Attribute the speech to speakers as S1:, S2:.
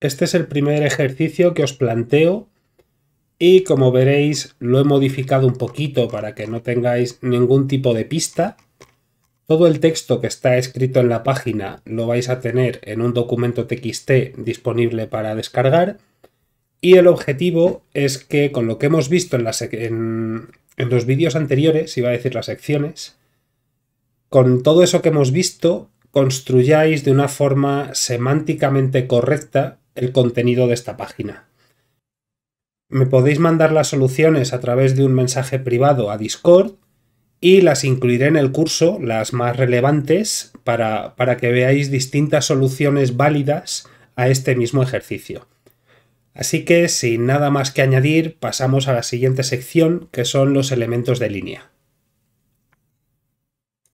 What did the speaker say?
S1: Este es el primer ejercicio que os planteo y como veréis lo he modificado un poquito para que no tengáis ningún tipo de pista. Todo el texto que está escrito en la página lo vais a tener en un documento TXT disponible para descargar y el objetivo es que con lo que hemos visto en, en los vídeos anteriores, iba a decir las secciones, con todo eso que hemos visto construyáis de una forma semánticamente correcta el contenido de esta página. Me podéis mandar las soluciones a través de un mensaje privado a Discord y las incluiré en el curso, las más relevantes, para, para que veáis distintas soluciones válidas a este mismo ejercicio. Así que, sin nada más que añadir, pasamos a la siguiente sección, que son los elementos de línea.